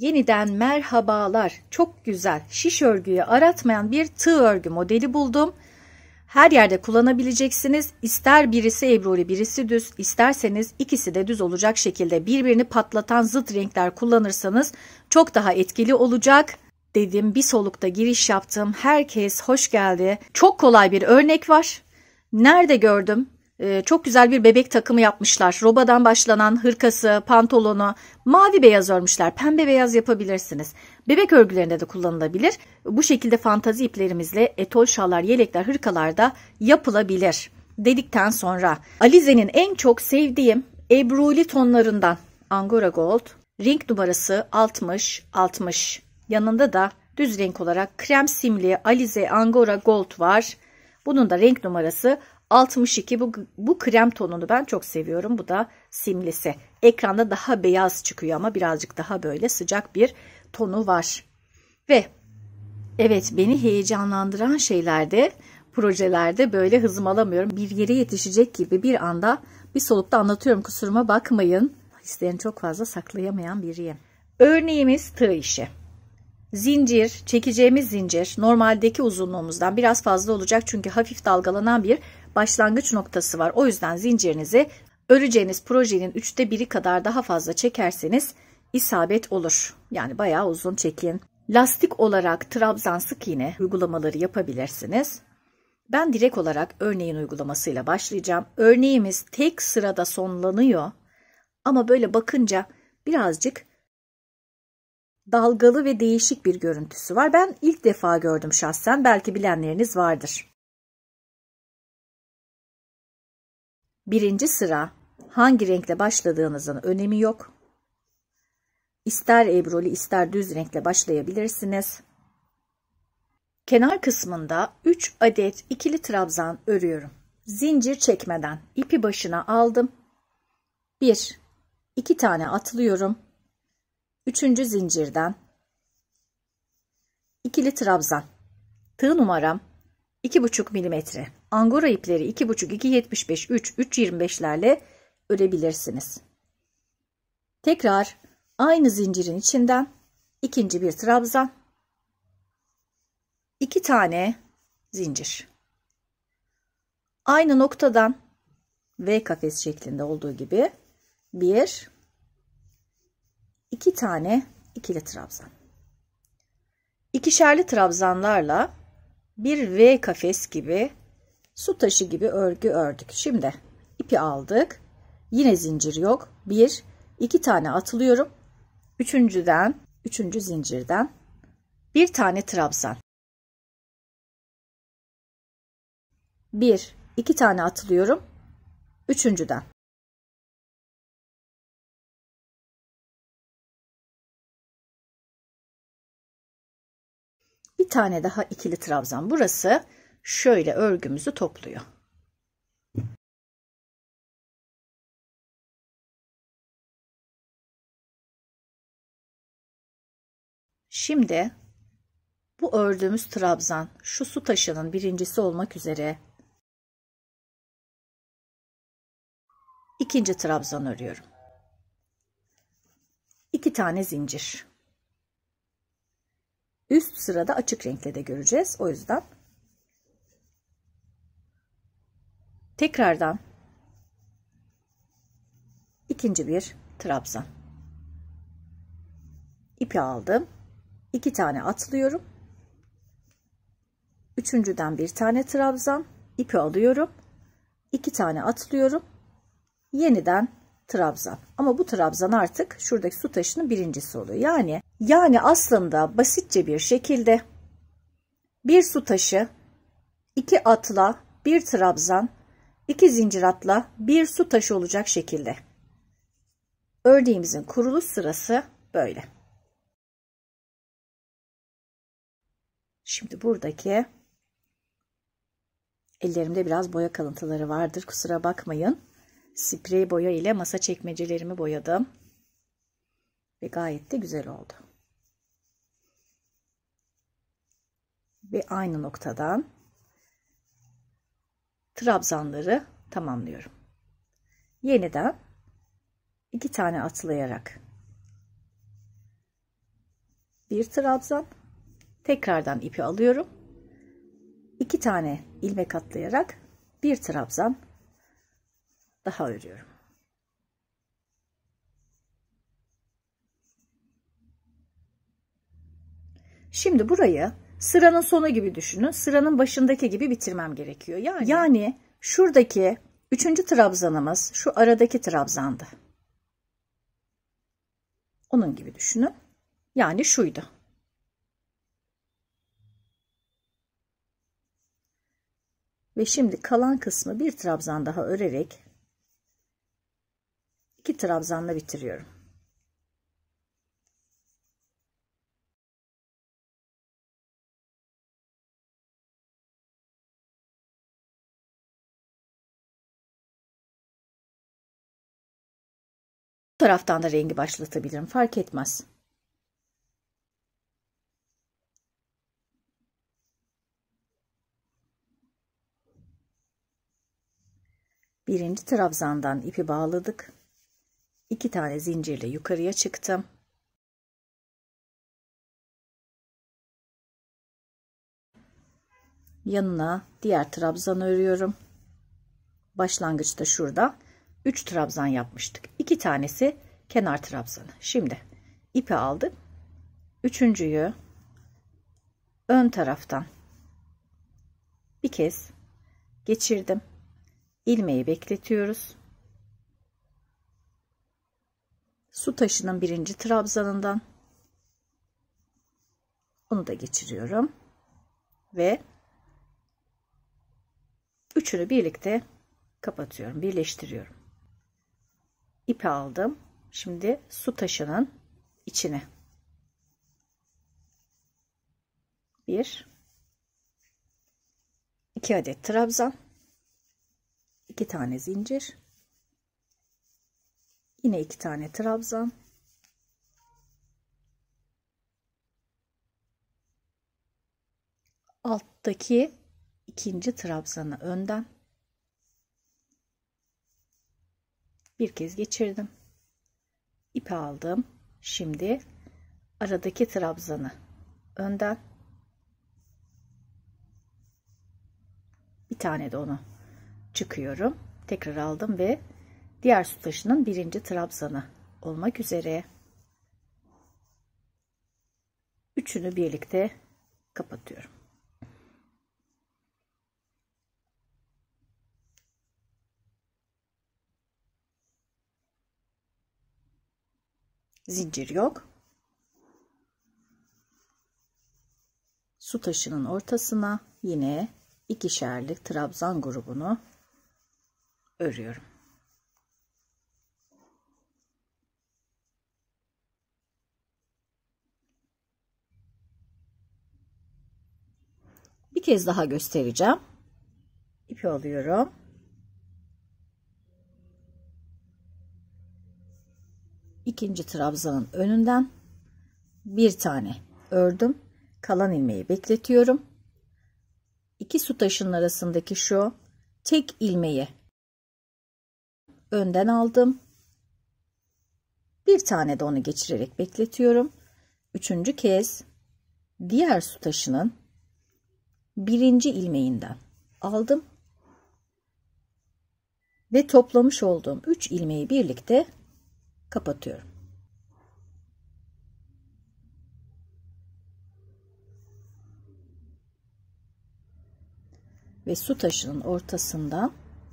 Yeniden merhabalar. Çok güzel. Şiş örgüyü aratmayan bir tığ örgü modeli buldum. Her yerde kullanabileceksiniz. İster birisi ebruli birisi düz, isterseniz ikisi de düz olacak şekilde birbirini patlatan zıt renkler kullanırsanız çok daha etkili olacak dedim. Bir solukta giriş yaptım. Herkes hoş geldi. Çok kolay bir örnek var. Nerede gördüm? Ee, çok güzel bir bebek takımı yapmışlar. Robadan başlanan hırkası, pantolonu mavi beyaz örmüşler. Pembe beyaz yapabilirsiniz. Bebek örgülerinde de kullanılabilir. Bu şekilde fantazi iplerimizle etol şallar, yelekler, hırkalar da yapılabilir. Dedikten sonra Alize'nin en çok sevdiğim ebruli tonlarından Angora Gold renk numarası 60 60. Yanında da düz renk olarak krem simli Alize Angora Gold var. Bunun da renk numarası 62 bu, bu krem tonunu ben çok seviyorum. Bu da simlisi. Ekranda daha beyaz çıkıyor ama birazcık daha böyle sıcak bir tonu var. Ve evet beni heyecanlandıran şeylerde projelerde böyle hızım alamıyorum. Bir yere yetişecek gibi bir anda bir solukta anlatıyorum kusuruma bakmayın. Hislerini çok fazla saklayamayan biriyim. Örneğimiz tığ işi. Zincir, çekeceğimiz zincir normaldeki uzunluğumuzdan biraz fazla olacak çünkü hafif dalgalanan bir başlangıç noktası var. O yüzden zincirinizi öleceğiniz projenin üçte biri kadar daha fazla çekerseniz isabet olur. Yani bayağı uzun çekin. Lastik olarak trabzan sık iğne uygulamaları yapabilirsiniz. Ben direkt olarak örneğin uygulamasıyla başlayacağım. Örneğimiz tek sırada sonlanıyor ama böyle bakınca birazcık dalgalı ve değişik bir görüntüsü var. Ben ilk defa gördüm şahsen. Belki bilenleriniz vardır. Birinci sıra hangi renkle başladığınızın önemi yok. İster ebroli ister düz renkle başlayabilirsiniz. Kenar kısmında 3 adet ikili trabzan örüyorum. Zincir çekmeden ipi başına aldım. 1 2 tane atlıyorum. 3. zincirden ikili trabzan. Tığ numaram 2,5 milimetre angora ipleri 2,5, 2,75, 3, 3,25'lerle örebilirsiniz. Tekrar aynı zincirin içinden ikinci bir trabzan. 2 tane zincir. Aynı noktadan V kafes şeklinde olduğu gibi bir iki tane ikili trabzan. İkişerli trabzanlarla bir V kafes gibi su taşı gibi örgü ördük. Şimdi ipi aldık. Yine zincir yok. Bir, iki tane atılıyorum. Üçüncüden, üçüncü zincirden bir tane trabzan. Bir, iki tane atılıyorum. Üçüncüden. Bir tane daha ikili trabzan. Burası şöyle örgümüzü topluyor. Şimdi bu ördüğümüz trabzan şu su taşının birincisi olmak üzere ikinci trabzan örüyorum. İki tane zincir. Üst sırada açık renkle de göreceğiz. O yüzden Tekrardan ikinci bir trabzan. İpi aldım. iki tane atlıyorum. Üçüncüden bir tane trabzan. ipi alıyorum. iki tane atlıyorum. Yeniden trabzan. Ama bu trabzan artık şuradaki su taşının birincisi oluyor. Yani yani aslında basitçe bir şekilde bir su taşı, iki atla, bir trabzan 2 zincir atla bir su taşı olacak şekilde. Ördüğümüzün kuruluş sırası böyle. Şimdi buradaki ellerimde biraz boya kalıntıları vardır. Kusura bakmayın. Sprey boya ile masa çekmecelerimi boyadım. Ve gayet de güzel oldu. Ve aynı noktadan trabzanları tamamlıyorum. Yeniden iki tane atlayarak bir trabzan tekrardan ipi alıyorum. iki tane ilmek atlayarak bir trabzan daha örüyorum. Şimdi burayı sıranın sonu gibi düşünün. Sıranın başındaki gibi bitirmem gerekiyor. Yani, yani şuradaki üçüncü trabzanımız şu aradaki trabzandı. Onun gibi düşünün. Yani şuydu. Ve şimdi kalan kısmı bir trabzan daha örerek iki trabzanla bitiriyorum. taraftan da rengi başlatabilirim. Fark etmez. Birinci trabzandan ipi bağladık. İki tane zincirle yukarıya çıktım. Yanına diğer trabzan örüyorum. Başlangıçta şurada 3 trabzan yapmıştık. 2 tanesi kenar trabzanı. Şimdi ipi aldım. Üçüncüyü ön taraftan bir kez geçirdim. ilmeği bekletiyoruz. Su taşının birinci trabzanından onu da geçiriyorum. Ve üçünü birlikte kapatıyorum, birleştiriyorum ipi aldım. Şimdi su taşının içine. Bir, iki adet trabzan, iki tane zincir, yine iki tane trabzan, alttaki ikinci trabzanı önden bir kez geçirdim. İpi aldım. Şimdi aradaki trabzanı önden bir tane de onu çıkıyorum. Tekrar aldım ve diğer su taşının birinci trabzanı olmak üzere üçünü birlikte kapatıyorum. zincir yok su taşının ortasına yine ikişerlik trabzan grubunu örüyorum bir kez daha göstereceğim ipi alıyorum ikinci trabzanın önünden bir tane ördüm kalan ilmeği bekletiyorum iki su taşının arasındaki şu tek ilmeği önden aldım bir tane de onu geçirerek bekletiyorum üçüncü kez diğer su taşının birinci ilmeğinden aldım ve toplamış olduğum 3 ilmeği birlikte kapatıyorum. Ve su taşının ortasından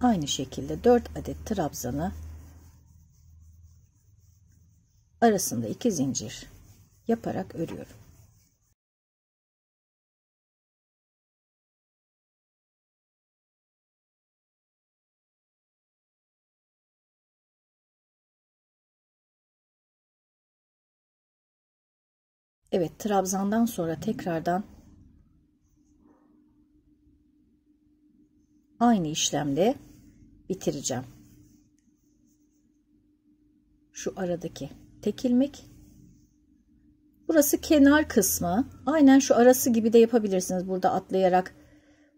aynı şekilde 4 adet trabzanı arasında 2 zincir yaparak örüyorum. Evet Trabzan'dan sonra tekrardan aynı işlemle bitireceğim. Şu aradaki tek ilmek. Burası kenar kısmı. Aynen şu arası gibi de yapabilirsiniz. Burada atlayarak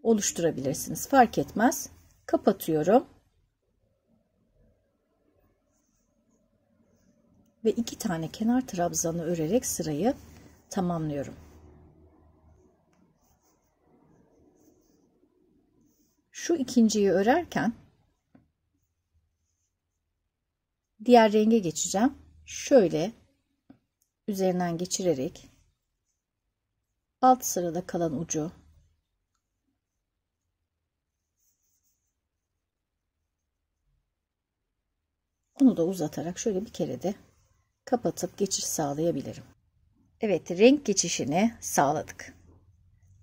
oluşturabilirsiniz. Fark etmez. Kapatıyorum. Ve iki tane kenar trabzanı örerek sırayı tamamlıyorum. Şu ikinciyi örerken diğer renge geçeceğim. Şöyle üzerinden geçirerek alt sırada kalan ucu Onu da uzatarak şöyle bir kere de kapatıp geçiş sağlayabilirim. Evet renk geçişini sağladık.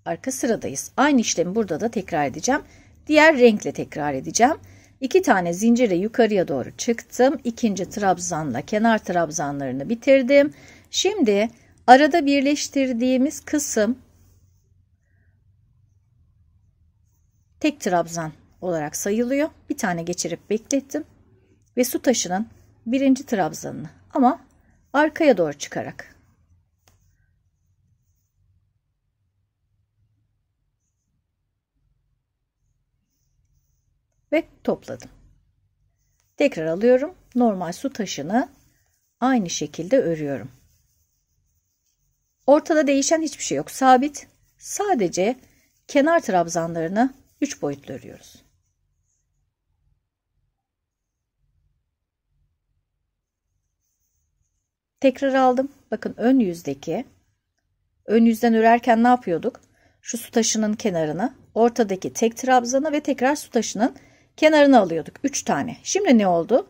Arka sıradayız. Aynı işlemi burada da tekrar edeceğim. Diğer renkle tekrar edeceğim. İki tane zincire yukarıya doğru çıktım. İkinci trabzanla kenar trabzanlarını bitirdim. Şimdi arada birleştirdiğimiz kısım tek trabzan olarak sayılıyor. Bir tane geçirip beklettim ve su taşının birinci trabzanını ama arkaya doğru çıkarak ve topladım. Tekrar alıyorum. Normal su taşını aynı şekilde örüyorum. Ortada değişen hiçbir şey yok. Sabit. Sadece kenar trabzanlarını 3 boyutlu örüyoruz. Tekrar aldım. Bakın ön yüzdeki ön yüzden örerken ne yapıyorduk? Şu su taşının kenarını, ortadaki tek trabzanı ve tekrar su taşının kenarına alıyorduk 3 tane. Şimdi ne oldu?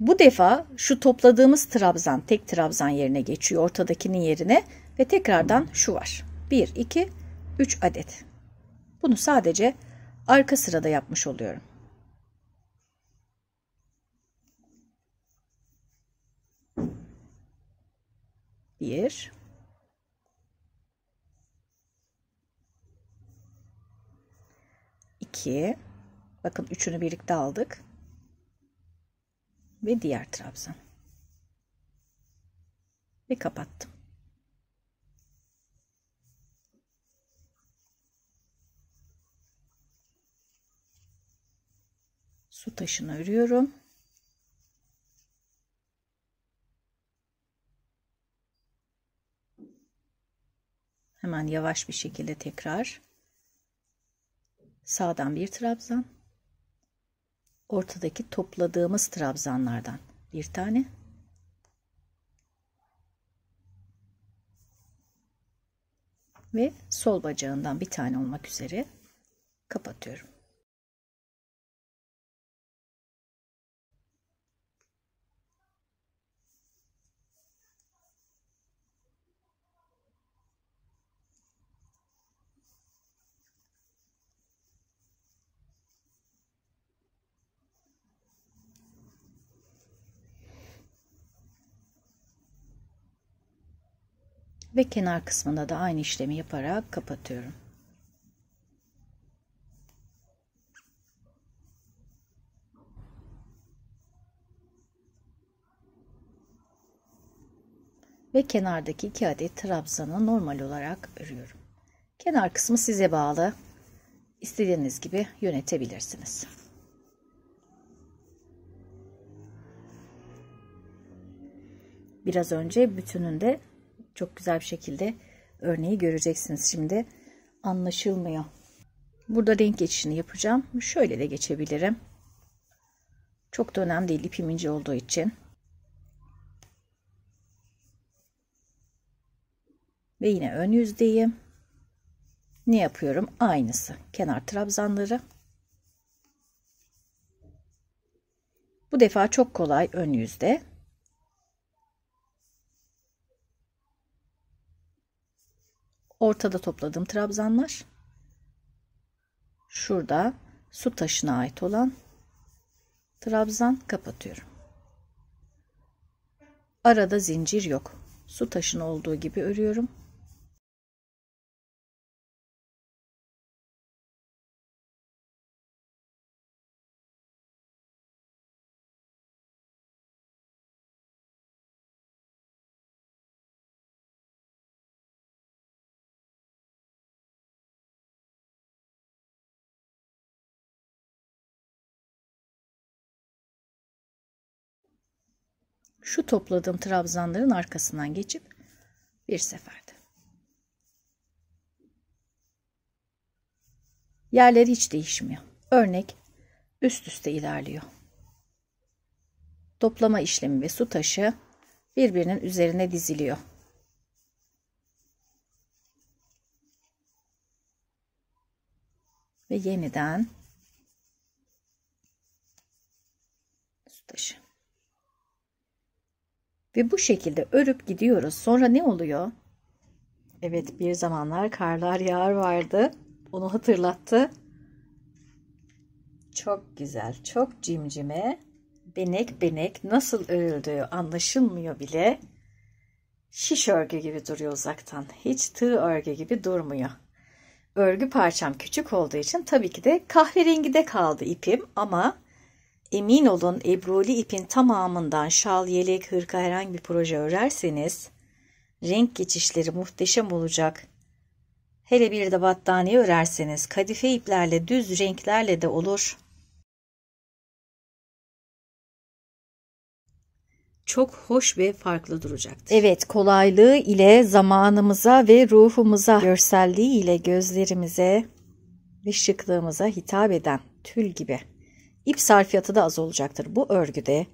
Bu defa şu topladığımız trabzan tek trabzan yerine geçiyor ortadakinin yerine ve tekrardan şu var. 1, 2, 3 adet. Bunu sadece arka sırada yapmış oluyorum. Bir, 2 bakın üçünü birlikte aldık ve diğer trabzan ve kapattım su taşını örüyorum hemen yavaş bir şekilde tekrar Sağdan bir trabzan. Ortadaki topladığımız trabzanlardan bir tane. Ve sol bacağından bir tane olmak üzere kapatıyorum. ve kenar kısmında da aynı işlemi yaparak kapatıyorum. Ve kenardaki iki adet trabzanı normal olarak örüyorum. Kenar kısmı size bağlı. İstediğiniz gibi yönetebilirsiniz. Biraz önce bütününde çok güzel bir şekilde örneği göreceksiniz şimdi anlaşılmıyor burada renk geçişini yapacağım şöyle de geçebilirim çok da önemli değil ipim ince olduğu için ve yine ön yüzdeyim ne yapıyorum aynısı kenar trabzanları bu defa çok kolay ön yüzde ortada topladığım trabzanlar. Şurada su taşına ait olan trabzan kapatıyorum. Arada zincir yok. Su taşın olduğu gibi örüyorum. şu topladığım trabzanların arkasından geçip bir seferde. Yerleri hiç değişmiyor. Örnek üst üste ilerliyor. Toplama işlemi ve su taşı birbirinin üzerine diziliyor. Ve yeniden su taşı. Ve bu şekilde örüp gidiyoruz. Sonra ne oluyor? Evet bir zamanlar karlar yağar vardı. Onu hatırlattı. Çok güzel, çok cimcime. Benek benek nasıl örüldüğü anlaşılmıyor bile. Şiş örgü gibi duruyor uzaktan. Hiç tığ örgü gibi durmuyor. Örgü parçam küçük olduğu için tabii ki de kahverengi de kaldı ipim ama Emin olun ebruli ipin tamamından şal, yelek, hırka herhangi bir proje örerseniz renk geçişleri muhteşem olacak. Hele bir de battaniye örerseniz kadife iplerle düz renklerle de olur. Çok hoş ve farklı duracaktır. Evet kolaylığı ile zamanımıza ve ruhumuza, görselliği ile gözlerimize ve şıklığımıza hitap eden tül gibi. İp sarfiyatı da az olacaktır. Bu örgüde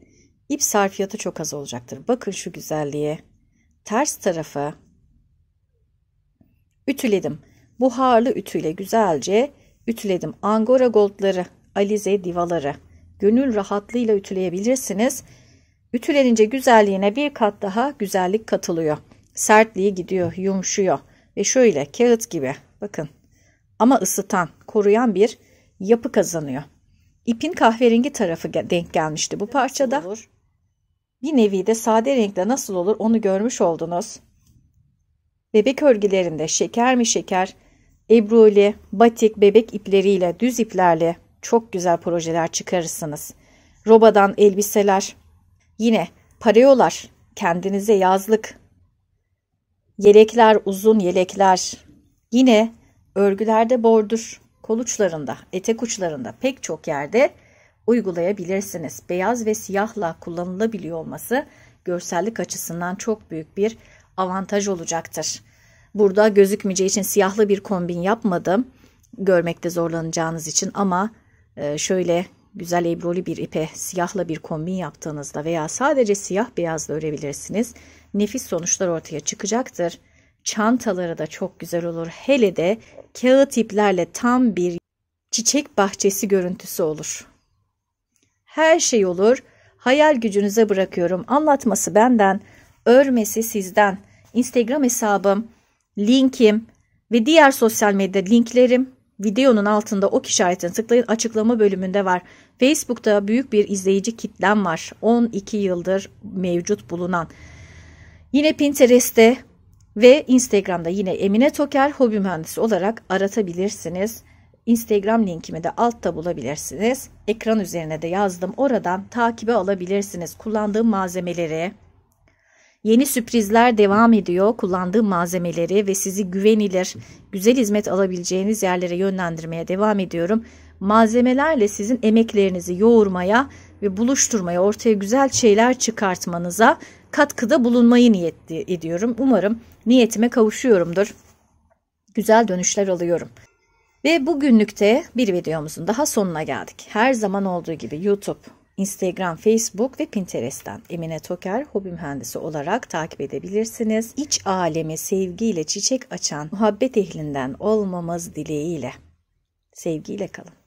ip sarfiyatı çok az olacaktır. Bakın şu güzelliğe. Ters tarafı ütüledim. Buharlı ütüyle güzelce ütüledim. Angora goldları, alize divaları gönül rahatlığıyla ütüleyebilirsiniz. Ütülenince güzelliğine bir kat daha güzellik katılıyor. Sertliği gidiyor, yumuşuyor ve şöyle kağıt gibi bakın ama ısıtan, koruyan bir yapı kazanıyor. İpin kahverengi tarafı denk gelmişti bu parçada. Bir nevi de sade renkle nasıl olur onu görmüş oldunuz. Bebek örgülerinde şeker mi şeker, ebruli, batik, bebek ipleriyle, düz iplerle çok güzel projeler çıkarırsınız. Robadan elbiseler, yine pareolar, kendinize yazlık, yelekler, uzun yelekler, yine örgülerde bordür, Koluçlarında, etek uçlarında pek çok yerde uygulayabilirsiniz. Beyaz ve siyahla kullanılabiliyor olması görsellik açısından çok büyük bir avantaj olacaktır. Burada gözükmeyeceği için siyahlı bir kombin yapmadım. Görmekte zorlanacağınız için ama e, şöyle güzel ebroli bir ipe siyahla bir kombin yaptığınızda veya sadece siyah beyazla örebilirsiniz. Nefis sonuçlar ortaya çıkacaktır. Çantaları da çok güzel olur. Hele de kağıt iplerle tam bir çiçek bahçesi görüntüsü olur. Her şey olur. Hayal gücünüze bırakıyorum. Anlatması benden, örmesi sizden. Instagram hesabım, linkim ve diğer sosyal medya linklerim videonun altında ok işaretine tıklayın açıklama bölümünde var. Facebook'ta büyük bir izleyici kitlem var. 12 yıldır mevcut bulunan. Yine Pinterest'te ve Instagram'da yine Emine Toker hobi mühendisi olarak aratabilirsiniz. Instagram linkimi de altta bulabilirsiniz. Ekran üzerine de yazdım. Oradan takibe alabilirsiniz kullandığım malzemeleri. Yeni sürprizler devam ediyor. Kullandığım malzemeleri ve sizi güvenilir, güzel hizmet alabileceğiniz yerlere yönlendirmeye devam ediyorum. Malzemelerle sizin emeklerinizi yoğurmaya ve buluşturmaya, ortaya güzel şeyler çıkartmanıza katkıda bulunmayı niyet ediyorum. Umarım niyetime kavuşuyorumdur. Güzel dönüşler alıyorum. Ve bugünlükte bir videomuzun daha sonuna geldik. Her zaman olduğu gibi YouTube, Instagram, Facebook ve Pinterest'ten Emine Toker hobi mühendisi olarak takip edebilirsiniz. İç aleme sevgiyle çiçek açan muhabbet ehlinden olmamız dileğiyle. Sevgiyle kalın.